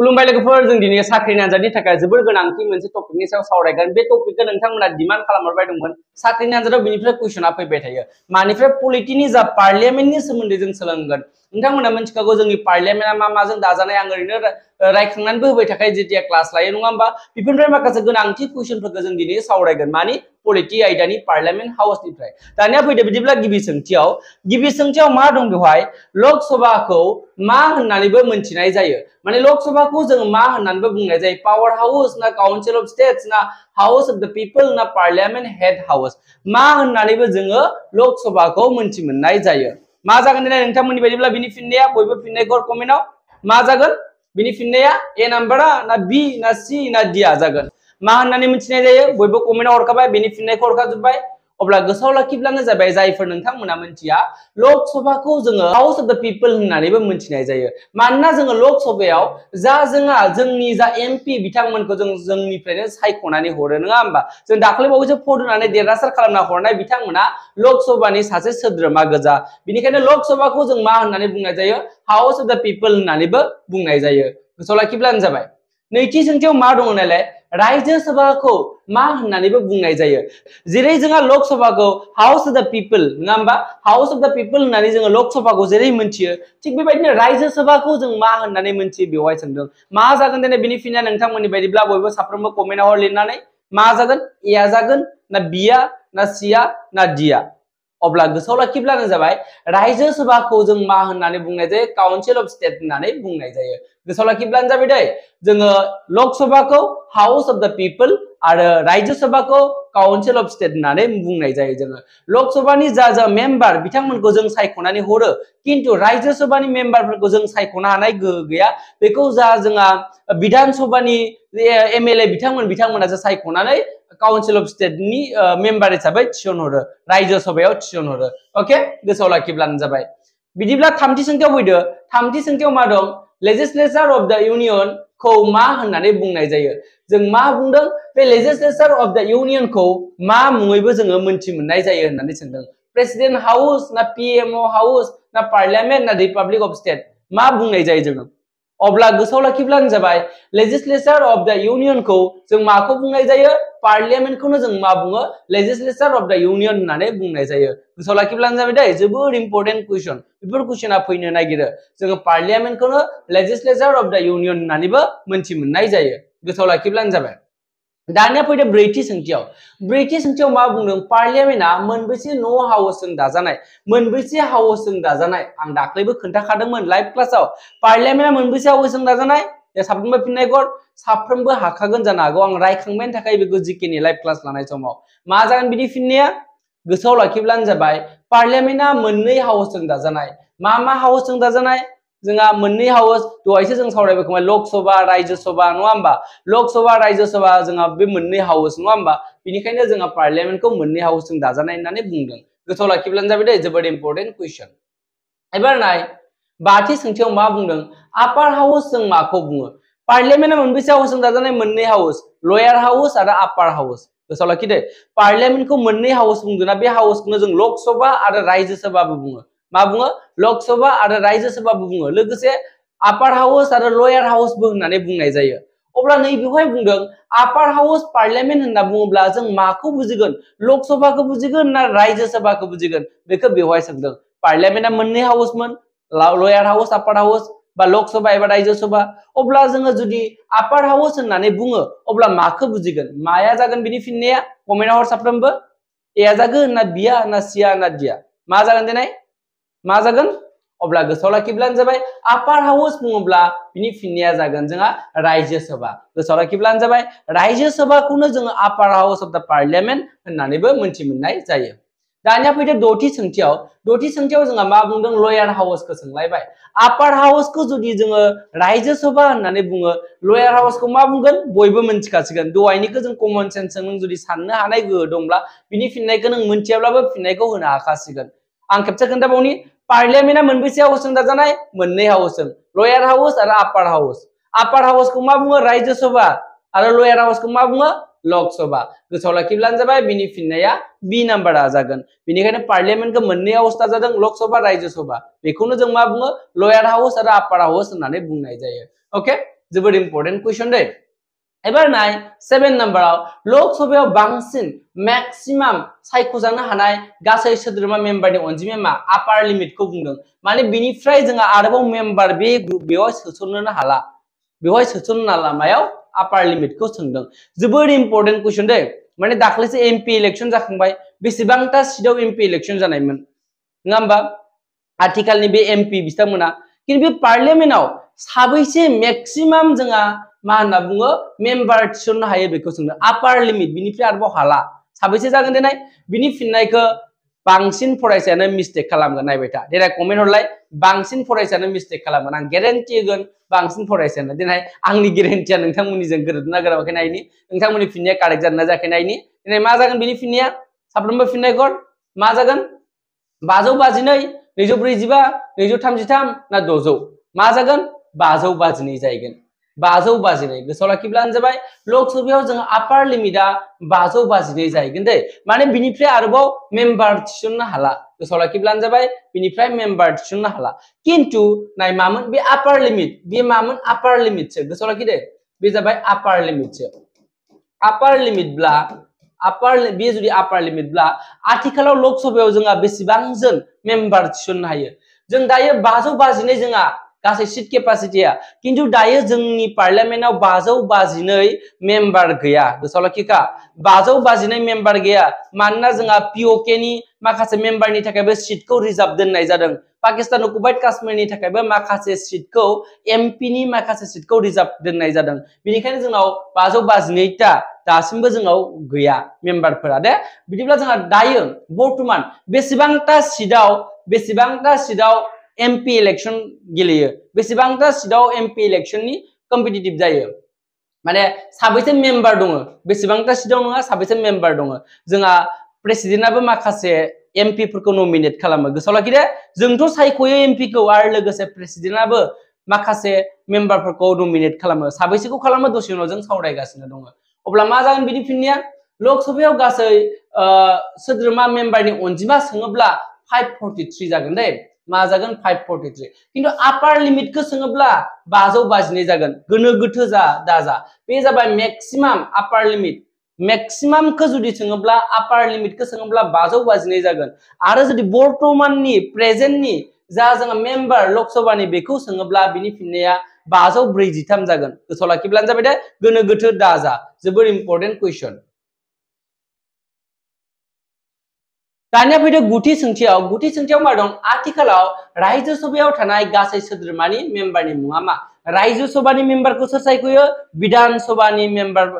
खुलुमबाय लोगोफोर जों दिनै साख्रि आनजादनि थाखाय जोबोर गोनांथि मोनसे टपिकनि सायाव सावरायगोन बे टपिकखौ नोंथांमोना डिमान्ड खालामहरबाय दंमोन साख्रिनि आनजादाव बेनिफ्राय कुइसना फैबाय थायो मानिफ्राय पलिटिनि जा पार्लियामेन्टनि सोमोन्दै जों सोलोंगोन नोंथांमोना मिथिखागौ जोंनि पार्लियामेन्टआ मा माजों दाजानाय आं ओरैनो रायखांनानैबो होबाय थाखाय जेथिया क्लास लायो नङा होमबा बेफोरनिफ्राय माखासे गोनांथि कुइसनफोरखौ जों दिनै सावरायगोन मानि पलिटि आयदानि पार्लियामेन्ट हाउसनिफ्राय दानिया फैदो बिदिब्ला गिबि सोंथियाव गिबि सोंथियाव मा दं बेवहाय लोकसभाखौ मा होननानैबो मोनथिनाय जायो माने लोकसभाखौ जों मा होननानैबो बुंनाय जायो पावार हाउस ना काउन्सिल अफ स्टेट्स ना हाउस अफ द पिपल ना पार्लियामेन्ट हेड हाउस मा होननानैबो जोङो लोकसभाखौ मोनथि मोननाय जायो मा जागोन दिनै नोंथांमोननि बायदिब्ला बिनि फिननाया मा जागोन बिनि ए नाम्बारा ना बी ना सि ना डि आ जागोन मा होननानै मिथिनाय जायो बयबो कमेन्टाव हरखाबाय बिनि फिननायखौ हरखाजोब्बाय अब्ला गोसोआव लाखिब्लानो जाबाय जायफोर नोंथांमोना मोनथिया लक जोङो हाउस अफ द पिपल होननानैबो मोनथिनाय जायो मानोना जोङो लक सभायाव जा जोंहा जोंनि जा एम पि बिथांमोनखौ जों जोंनिफ्रायनो सायख'नानै हरो नङा होमबा जों दाख्लैबावैसो भट होनानै देरहासार खालामना हरनाय बिथांमोना लक सासे सोद्रोमा गोजा बेनिखायनो लक जों मा होननानै बुंनाय जायो हाउस अफ द पिपल होननानैबो बुंनाय जायो गोसोआव लाखिब्लानो जाबाय नैथि सोंथियाव मा दङ नालाय रायजो सभाखौ मा होननानैबो बुंनाय जायो जहाँ लोकसभा को हाउस अफ द पिपल नङा हाउस अफ द पिपल होननानै जोङो लक सभाखौ जेरै मोनथियो थिग बेबायदिनो रायजो सभाखौ जों मा होननानै मोनथियो बेवहाय मा जागोन दिनै बेनि फिना नोंथांमोननि बायदिब्ला बयबो साफ्रोमबो कमेन्टाव मा जगन ए जागोन ना बिया ना सी ना दिया अब्ला गोसोआव लाखिब्लानो जाबाय रायजो सभाखौ जों मा होननानै बुंनाय अफ स्टेट होननानै बुंनाय जायो गोसोआव लाखिब्लानो जाबाय हाउस अफ द और राज्य सभा को काउन्सिल अफ स्टेट होननानै बुंनाय जायो जोङो लोकसभानि जा जा मेम्बार बिथांमोनखौ जों सायख'नानै हरो किन्तु राज्य सभानि मेम्बारफोरखौ जों सायख'नो हानाय गोहो गैया बेखौ जा जोंहा बिधान सभानि एम एल ए बिथांमोन बिथांमोना बिथांमोनासो सायख'नानै काउन्सिल अफ स्टेटनि मेम्बार हिसाबै थिसनहरो रायजो सभायाव थिसनहरो अके गोसोआव लाखिब्लानो जाबाय बिदिब्ला थामथि सोंथियाव फैदो थामथि सोंथियाव मा दं लेजिस्लेचार अफ दा इउनियन खौ मा होननानै बुंनाय जायो जों मा बुंदों बे लेजिस्लेचार अफ द इउनियनखौ मा मुङैबो जोङो मोनथि मोननाय जायो होननानै सोंदों प्रेसिडेन्ट हाउस ना पिएमअ हाउस ना पार्लियामेन्ट ना रिपाब्लिक अफ स्टेट मा बुंनाय जायो जोङो अब्ला गोसोआव लाखिब्लानो जाबाय लेजिस्लेचार अफ द इउनियनखौ जों माखौ बुंनाय जायो पार्लियामेन्टखौनो जों मा बुङो लेजिस्लेचार अफ दा इउनियन होननानै बुंनाय जायो गोसोआव लाखिब्लानो जाबाय दै जोबोर इम्पर्टेन्ट कुइसन बेफोर कुइसना फैनो नागिरो जोङो पार्लियामेन्टखौनो लेजिस्लेचार अफ द इउनियन होननानैबो मोन्थि मोननाय जायो गोसोआव लाखिब्लानो जाबाय दानिया फैदो ब्रैथि सोंथियाव ब्रैथि सोंथियाव मा बुंदों पार्लियामेन्टआ मोनबेसे न' हाउसजों दाजानाय मोनबेसे हाउसजों दाजानाय आं दाख्लैबो खोन्थाखादोंमोन लाइभ क्लासाव पार्लियामेन्टआ मोनबेसे हाउसजों दाजानाय साफ्रोमबो फिननायखौ साफ्रोमबो हाखागोन जानो हागौ आं रायखांबायनि थाखाय बे गोजिकेनि लाइभ क्लास लानाय समाव मा जागोन बिदि फिननाया गोसोआव लाखिब्लानो जाबाय पार्लियामेन्टआ मोननै हाउसजों दाजानाय मा मा हाउसजों दाजानाय जोंहा मोननै हाउस दहायसो जों सावरायबाय खोमा लोकसभा राज्यसभा नङा होनबा लोकसभा राज्यसभा जोंहा बे मोननै हाउस नङा होनबा बेनिखायनो जोंहा पार्लियामेन्टखौ मोननै हाउसजों दाजानाय होननानै बुंदों गोसोआव लाखिब्लानो जाबाय दे जोबोद इम्पर्टेन्ट कुइसन एबार नाय बाथि सोंथियाव मा बुंदों आपार हाउस जों माखौ बुङो पार्लियामेन्टआ मोनबेसे हाउसजों दाजानाय मोननै हाउस लयार हाउस आरो आपार हाउस गोसोआव दे पार्लियामेन्टखौ मोननै हाउस बुंदोंना बे हाउसखौनो जों लोकसभा आरो राज्यसभाबो बुङो मा बुङो लोकसभा आरो राज्यसभाबो बुङो लोगोसे हाउस आरो लयार हाउसबो होननानै बुंनाय जायो अब्ला नैबेवहाय बुंदों आपार हाउस पार्लियामेन्ट होनना बुङोब्ला जों माखौ बुजिगोन लोकसभाखौ बुजिगोन ना राज्यसभाखौ बुजिगोन बेखौ बेवहाय सोंदों पार्लियामेन्टआ मोननै हाउसमोन लयार हाउस आपार हाउस बा लोकसभा एबा सभा अब्ला जोङो जुदि आपार हाउस होननानै बुङो अब्ला माखौ बुजिगोन माया जागोन बिनि फिननाया कमेन्ट हर साफ्रोमबो एया जागोन ना बिया ना सिया ना दिया मा जागोन दिनै मा जागोन अब्ला गोसोआव लाखिब्लानो जाबाय आपार हाउस बुङोब्ला बिनि फिननाया जागोन जोंहा रायजो सभा गोसोआव लाखिब्लानो जाबाय रायजो सभाखौनो जोङो आपार हाउस अफ द पार्लियामेन्ट होननानैबो मोनथि मोननाय जायो दानिया फैदो दथि सोंथियाव दथि सोंथियाव जोंहा मा बुंदों लयार हाउसखौ सोंलायबाय आपार हाउसखौ जुदि जोङो रायजो सभा होननानै बुङो लयार हाउसखौ मा बुंगोन बयबो मोनथिखासिगोन दहायनिखौ जों कमन सेन्सजों नों जुदि साननो हानाय गोहो दंब्ला बिनि फिननायखौ नों मोनथियाब्लाबो फिननायखौ होनो हाखासिगोन आं खेबसे खोन्थाबावनि पार्लियामेन्टआ मोनबेसे हाउसजों दाजानाय मोननै हाउसजों लयार हाउस आरो आपार हाउस आपार को मा बुङो रायजो सभा आरो लयार हाउसखौ मा बुङो लक सभा गोसोआव लाखिब्लानो जाबाय बिनि फिननाया बि नाम्बारा जागोन बेनिखायनो पार्लियामेन्टखौ मोननै हाउस दाजादों लक सभा रायजो सभा बेखौनो जों मा बुङो लयार हाउस आरो आपार हाउस होननानै बुंनाय जायो अके जोबोद इम्पर्टेन्ट कुइसन दै এবার নাই সেভেন নাম্বাराव লোকসভাयाव बांसिन ম্যাক্সিমাম सायख'जानो हानाय गासै सोद्रोमा मेम्बारनि अनजिमाया आपार लिमिटखौ बुंदों माने बिनिफ्राय जोंहा आरोबाव मेम्बार बे बेयाव सोसननो हाला बेवहाय सोसनना लामायाव आपार लिमिटखौ सोंदों जोबोर इम्पर्टेन्ट कुइसन दै माने दाख्लैसो एमपि इलेक्सन जाखांबाय बेसेबांता सिटआव एमपि इलेक्सन जानायमोन नङा होमबा आथिखालनि बे एमपि बिथांमोना किन्तु बे पार्लियामेन्टआव साबैसे मैक्सिमाम जोंहा मा होनना बुङो मेम्बार थिसननो हायो बेखौ सोंदों आपार लिमिट बिनिफ्राय आरोबाव हाला साबेसे जागोन देनाय बिनि फिननायखौ बांसिन फरायसायानो मिस्टेक खालामगोन नायबाय था देनाय कमेन्ट हरलाय बांसिन फरायसायानो मिस्टेक खालामगोन आं गेरेन्टि होगोन बांसिन फरायसायानो देनाय आंनि गेरेन्टिया नोंथांमोननिजों गोरोबना गोराबाखै नायनि नोंथांमोननि फिननाया कारेक्ट जादोंना जायाखै नायनि दिनै मा जागोन बिनि फिननाया साफ्रोमबो फिननायखौ मा जागोन बाजौ बाजिनै नैजौ ब्रैजिबा नैजौ थामजिथाम ना द'जौ मा जागोन बाजौ बाजिनै जाहैगोन बाजौ बाजिनै गोसोआव लाखिब्लानो जाबाय लोकसभायाव जों आपार लिमिटआ बाजौ बाजिनै जाहैगोन दै माने बिनिफ्राय आरोबाव मेम्बार थिसननो हाला गोसोआव लाखिब्लानो जाबाय बिनिफ्राय मेम्बार थिसननो हाला किन्तु नाय मामोन बे आपार लिमिट बे मामोन आपार लिमिटसो गोसोआव लाखिदो बे जाबाय आपार लिमिटसो आपार लिमिटब्ला आपार बे जुदि आपार लिमिटब्ला आथिखालाव लोकसभायाव जोंहा बेसेबां जों मेम्बार थिसननो हायो जों दायो बाजौ बाजिनै जोंहा गासै सिट केपासिटिया किन्तु दायो जोंनि पार्लियामेन्टाव बाजौ बाजिनै मेम्बार गैया गोसोआव बाजौ बाजिनै मेम्बार गैया मानना जोंहा पीओके माखासे मेम्बारनि थाखायबो सिटखौ रिजार्भ दोननाय जादों पाकिस्तान अकुपाइड काश्मीरनि थाखायबो माखासे सिटखौ एमपिनि माखासे सिटखौ रिजार्भ दोननाय जादों बेनिखायनो जोंनाव बाजौ बाजिनैता दासिमबो जोंनाव गैया मेम्बारफोरा दे बिदिब्ला जोंहा दायो बर्तमान बेसेबांटा सिटआव बेसेबांटा सिटआव ए म e ि इलेक्सन गेलेयो ब े स े ब t ं थ ा सिटआव ए e प ि इलेक्सननि कम्पिटिटिभ ज m य ो माने स ा ब ै स e मेम्बार दङ ब े स े ब ां थ a सिटआव नङा स b ब ै स े म े म ् e ा र दङ जोंहा प्रेसिडेन्टआबो माखासे एमपिफोरखौ नमिनेट a ा ल ा a ो गोसोआव लाखिदो जोंथ' स i य ख य ो ए म प ि ख r आरो लोगोसे प्रेसिडेन्टआबो माखासे म े e ् k ा र फ m र ख ौ नमिनेट ख ा ल a म ो साबैसेखौ खालामो दसे u न ा व जों स ा व र ा य ग a स ि न ो दङ अब्ला मा ज ा i n i बिनि फ ि o न ा o ा ल ो a स भ ा s ा व गासै सोद्रोमा मेम्बारनि अनजिमा सोङोब्ला फाइभ फर्टि थ्रि जागोन दै मा जागोन 543 किन्तु आपार लिमिटखौ सोङोब्ला 522 जागोन गोनो गोथो जा दाजा बे जाबाय मैक्सिमाम आपार लिमिट मैक्सिमामखौ जुदि सोङोब्ला आपार लिमिटखौ सोङोब्ला 522 जागोन आरो जुदि बर्तमाननि प्रेजेन्टनि जा जोङो मेम्बार लक सभानि बेखौ सोङोब्ला बिनि फिननाया 543 जागोन गोसोआव जाबाय दे गोनो गोथो दाजा जोबोर इम्पर्टेन्ट क्वेशन दानिया फैदो गुथि सोंथियाव गुथि सोंथियाव मा दं आथिखालाव रायजो सभायाव थानाय गासै सोद्रोमानि मेम्बारनि मुङा मा रायजो सभानि मेम्बारखौ सोर सायख'यो बिधान सभानि मेम्बार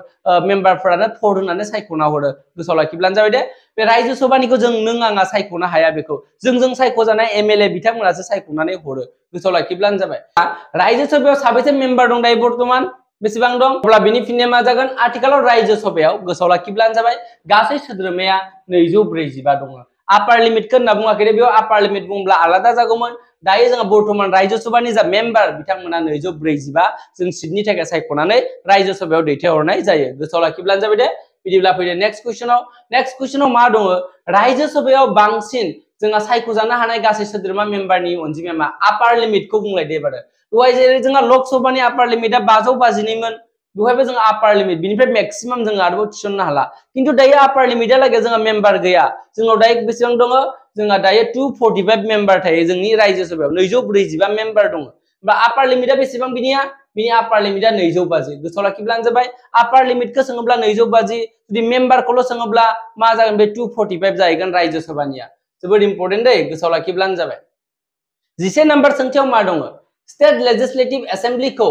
मेम्बारफोरानो भट होनानै सायख'ना हरो गोसोआव लाखिब्लानो जाबाय दे बे रायजो सभानिखौ जों नों आङा सायख'नो हाया बेखौ जोंजों जों सायख'जानाय एम एल ए बिथांमोनासो सायख'नानै हरो गोसोआव लाखिब्लानो जाबाय रायजो सभायाव साबेसे मेम्बार दं दायो बर्तमान बेसेबां दं अब्ला बेनि फिननाया मा जागोन आथिखालाव रायजो सभायाव गोसोआव लाखिब्लानो जाबाय गासै सोद्रोमाया नैजौ ब्रैजिबा दङ आपार लिमिटखौ होनना बुङाखै बेयाव आपार लिमिट बुंब्ला आलादा जागौमोन दायो जोंहा बर्तमान राज्य सभानि जा मेम्बार बिथांमोना नैजौ ब्रैजिबा जों सिटनि थाखाय सायख'नानै राज्य सभायाव दैथायहरनाय जायो गोसोआव लाखिब्लानो जाबाय दे बिदिब्ला फैदो नेक्स्ट कुइसनाव नेक्स्ट कुइसनाव मा दङ राज्य सभायाव बांसिन जोंहा सायख'जानो हानाय गासै सोद्रोमा मेम्बारनि अनजिमाया मा आपार लिमिटखौ बुंलायदो एबारो बेवहाय जेरै लोकसभा ने आपार लिमिटआ बाजौ बाजिनैमोन बेवहायबो जो आपार लिमिट बिनिफ्राय मेक्सीम जो आरोप थिसननो हाला कि दायो आपार लिमिट लगे जो मेम्बर गैया जो दायो बेसेबां दङ जोंहा दायो टु फर्टिफाइभ मेम्बार थायो जोंनि राज्य सभायाव नैजौ ब्रैजिबा मेम्बार दङ बा आपार लिमिटा बेसेबां बिनिया बिनि आपार लिमिटा नईजौ बाजि गोसोआव लाखिब्लानो जाबाय आपार लिमिट को लिमिटखौ नईजौ नैजौ जो मेम्बर को सोङोब्ला मा जागोन टू फोर्टी फाइव जाहैगोन राज्य सभा जोबोद इम्पोर्टेन्ट दे गोसोआव लाखिब्लानो जाबाय जिसे नाम्बार सोंथियाव मा दङ स्टेट लेजिस्लेटिभ एसेम्ब्लिखौ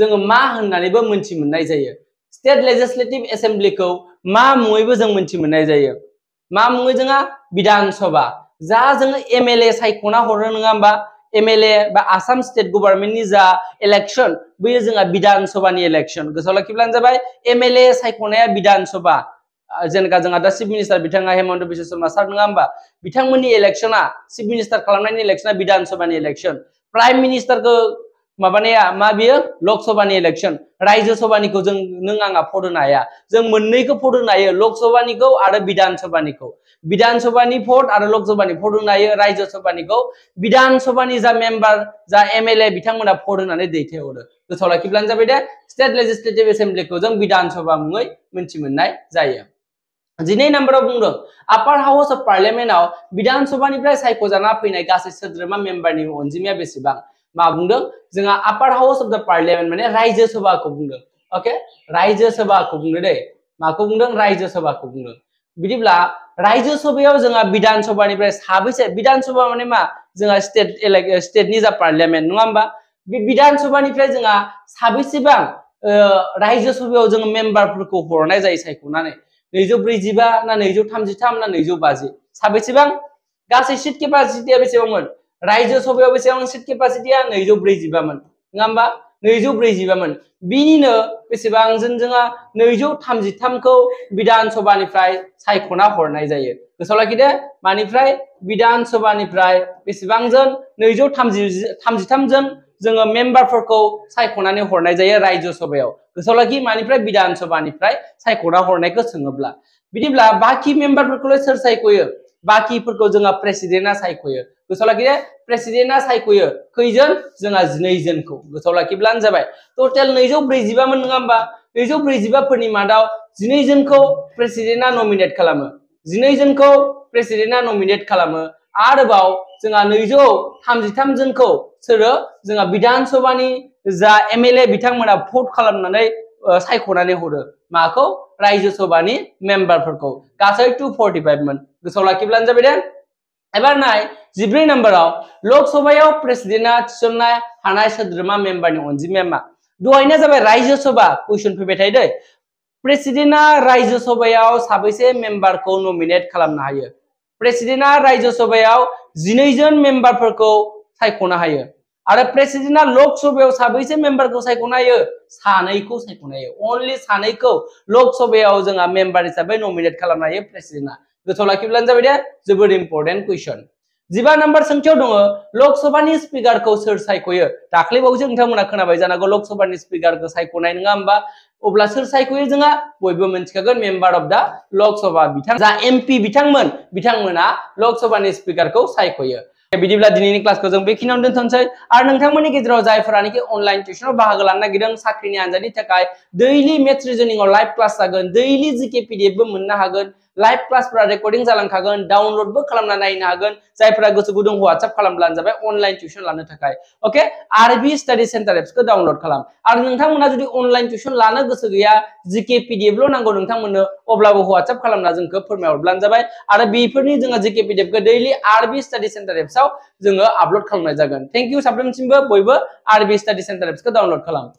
जोङो मा होननानैबो मोन्थि मोननाय जायो स्टेट लेजिस्लेटिभ एसेम्ब्लिखौ मा मुङैबो जों मोन्थि मोननाय जायो मा मुङै जोंहा बिधान सभा जा जोङो एम एल ए सायख'ना हरनो नङा होमबा एम एल ए बा आसाम स्टेट गभर्नमेन्टनि जा इलेक्सन बैयो जोंहा बिधान सभानि इलेक्सन गोसोआव लाखिब्लानो जाबाय एम एल ए सायख'नाया बिधान सभा जेनका जोंहा दा चिफ मिनिस्टार बिथाङा हेमन्त बिश्व शर्मा सार नङा होमबा बिथांमोननि इलेक्शना चिफ मिनिस्टार खालामनायनि इलेक्शना बिधान इलेक्शन प्राइम मिनिस्टारखौ माबानाया मा बियो लोकसभानि इलेक्शन रायजो सभानिखौ जों नों आंहा भट होनो हाया जों मोननैखौ भट होनो हायो लोकसभानिखौ आरो बिधान सभानिखौ बिधान आरो लोकसभानि हायो रायजो सभानिखौ जा मेम्बर जा एम एल ए बिथांमोना भट होनानै दैथायहरो गोसोआव जाबाय दे स्टेट लेजिस्लेटिव एसेम्ब्लिखौ जों जो विधानसभा मुङै मोनथि मोननाय जायो जिनै नम्बराव बुंदों आपार हाउस अफ पार्लियामेन्टआव विधानसभानिफ्राय सायख'जाना फैनाय गासै सोद्रोमा मेम्बारनि अनजिमाया बेसेबां मा बुंदों जोंहा आपार हाउस अफ द पार्लियामेन्ट माने सभा सभाखौ बुंदों अके रायजो सभाखौ बुंदों दै माखौ बुंदों रायजो सभाखौ बुंदों बिदिब्ला रायजो सभायाव जोंहा विधान सभानिफ्राय साबैसे विधान सभा माने मा जोंहा स्टेट स्टेट स्टेटनि जा पार्लियामेंट नङा होमबा बे विधान सभानिफ्राय जोंहा साबेसेबां रायजो सभायाव जोङो मेम्बारफोरखौ हरनाय जायो सायख'नानै नैजौ ब्रैजिबा ना नैजौ थामजिथाम ना नैजौ बाजि साबेसेबां गासै सिट केपासिटिया बेसेबांमोन रायजो सभायाव बेसेबां सिट केपासिटिया नैजौ ब्रैजिबामोन नङा होमबा नैजौ ब्रैजिबामोन बिनिनो बेसेबां जों जोंहा नैजौ थामजिथामखौ बिधान सभानिफ्राय सायख'ना हरनाय जायो गोसोआव लाखिदो मानिफ्राय बिधान सभानिफ्राय बेसेबां जोन नैजौ थामजि थामजिथाम जोन जोङो मेम्बारफोरखौ सायख'नानै हरनाय जायो रायजो सभायाव गोसोआव लाखि मानिफ्राय विधानसभानिफ्राय सायख'ना हरनायखौ सोङोब्ला बिदिब्ला बाखि मेम्बारफोरखौलाय सोर सायख'यो बाखिफोरखौ जोंहा प्रेसिडेन्टआ सायख'यो गोसोआव लाखिदो प्रेसिडेन्टआ सायख'यो खैजोन जोंहा जिनैजोनखौ गोसोआव लाखिब्लानो जाबाय टटेल नैजौ ब्रैजिबामोन नङा होमबा नैजौ ब्रैजिबाफोरनि मादाव जिनैजोनखौ प्रेसिडेन्टआ नमिनेट खालामो जिनैजोनखौ प्रेसिडेन्टआ नमिनेट खालामो आरोबाव जोंहा नैजौ थामजिथाम सोरो जोंहा बिधान सभानि जा एम एल ए बिथांमोना भट खालामनानै सायख'नानै हरो माखौ रायजो सभानि मेम्बारफोरखौ गासै टु फर्टिफाइभमोन गोसोआव लाखिब्लानो जाबाय दे एबार नाय जिब्रै नम्बराव लोकसभायाव प्रेसिडेन्टआ थिसननो हानाय सोद्रोमा मेम्बारनि अनजिमाया मा जाबाय सभा कुइसन फैबाय थायो दै प्रेसिडेन्टआ रायजो सभायाव साबैसे मेम्बारखौ नमिनेट खालामनो हायो प्रेसिडेन्टआ सभायाव जिनैजन मेम्बारफोरखौ सायख'नो हायो आरो प्रेसिडेन्टआ लोकसभायाव साबैसे मेम्बारखौ है हायो सानैखौ सायख'नो हायो अनलि सानैखौ लोकसभायाव जोंहा मेम्बार हिसाबै नमिनेट खालामनो हायो प्रेसिडेन्टआ गोसोआव लाखिब्लानो जाबाय दे जोबोद इम्पर्टेन्ट कुइसन जिबा नाम्बार सोंथियाव दङ लोकसभानि ना सोर सायख'यो दाख्लैबावैसो नोंथांमोना खोनाबाय जानांगौ लोकसभानि स्पिकारखौ सायख'नाय नङा होमबा अब्ला सर सायख'यो जोंहा बयबो मिथिखागोन मेम्बार अफ दा लोकसभा बिथां जा एमपि बिथांमोन बिथांमोना लोकसभानि स्पिकारखौ सायख'यो बिदिब्ला दिनैनि क्लासखौ जों बेखिनियावनो दोनथ'नोसै आरो नोंथांमोननि गेजेराव जायफोरानोखि अनलाइन टिउसनाव बाहागो लानो नागिरदों साख्रिनि आनजादनि थाखाय दैलि मेथ्स रिजनिंआव लाइभ क्लास जागोन दैलि जिके पिडिएफबो मोननो हागोन लाइव क्लास रेकर्डिं जालांखागोन डाउनलडबो खालामना नायनो हागोन जायफोरा गोसो गुदुं व्हाट्सएप खालामब्लानो जाबाय अनलाइन टिउसन लानो थाखाय अके आरबि स्टाडि सेन्टार एप्सखौ डाउनलड खालाम आरो नोंथांमोना जुदि अनलाइन टिउसन लानो गोसो गैया जिके पिडिएफल' नांगौ नोंथांमोननो अब्लाबो व्हाट्सएप खालामना जोंखौ फोरमायहरब्लानो जाबाय आरो बेफोरनि जोङो जिके पिडिएफखौ दैलि आरबि स्टाडि सेन्टार एप्सआव जोङो आपलड खालामनाय जागोन थेंक इउ साफ्रोमसिमबो बयबो आरबि स्टाडि सेन्टार एप्सखौ डाउनलड खालाम